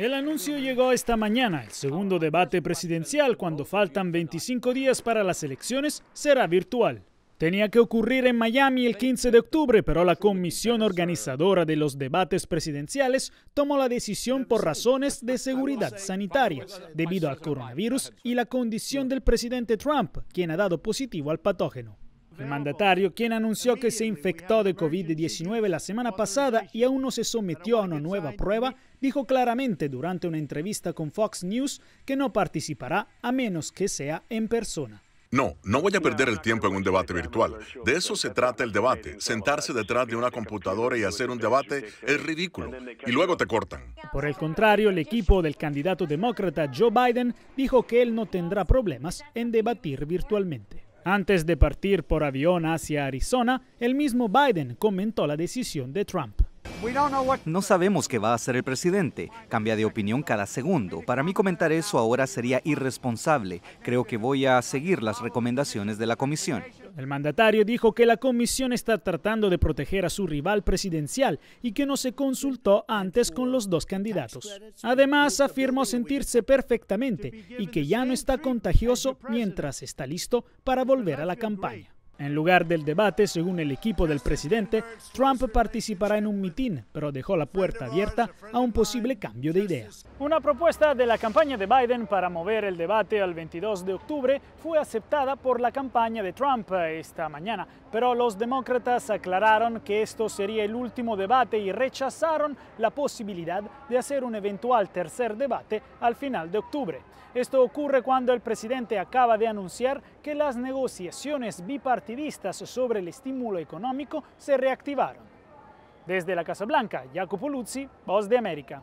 El anuncio llegó esta mañana. El segundo debate presidencial, cuando faltan 25 días para las elecciones, será virtual. Tenía que ocurrir en Miami el 15 de octubre, pero la comisión organizadora de los debates presidenciales tomó la decisión por razones de seguridad sanitaria, debido al coronavirus y la condición del presidente Trump, quien ha dado positivo al patógeno. El mandatario, quien anunció que se infectó de COVID-19 la semana pasada y aún no se sometió a una nueva prueba, dijo claramente durante una entrevista con Fox News que no participará a menos que sea en persona. No, no voy a perder el tiempo en un debate virtual. De eso se trata el debate. Sentarse detrás de una computadora y hacer un debate es ridículo. Y luego te cortan. Por el contrario, el equipo del candidato demócrata Joe Biden dijo que él no tendrá problemas en debatir virtualmente. Antes de partir por avión hacia Arizona, el mismo Biden comentó la decisión de Trump. No sabemos qué va a hacer el presidente. Cambia de opinión cada segundo. Para mí comentar eso ahora sería irresponsable. Creo que voy a seguir las recomendaciones de la comisión. El mandatario dijo que la comisión está tratando de proteger a su rival presidencial y que no se consultó antes con los dos candidatos. Además, afirmó sentirse perfectamente y que ya no está contagioso mientras está listo para volver a la campaña. En lugar del debate, según el equipo del presidente, Trump participará en un mitin, pero dejó la puerta abierta a un posible cambio de ideas. Una propuesta de la campaña de Biden para mover el debate al 22 de octubre fue aceptada por la campaña de Trump esta mañana, pero los demócratas aclararon que esto sería el último debate y rechazaron la posibilidad de hacer un eventual tercer debate al final de octubre. Esto ocurre cuando el presidente acaba de anunciar que las negociaciones bipartidistas activistas sobre el estímulo económico se reactivaron. Desde la Casa Blanca, Jacopo Luzzi, Voz de América.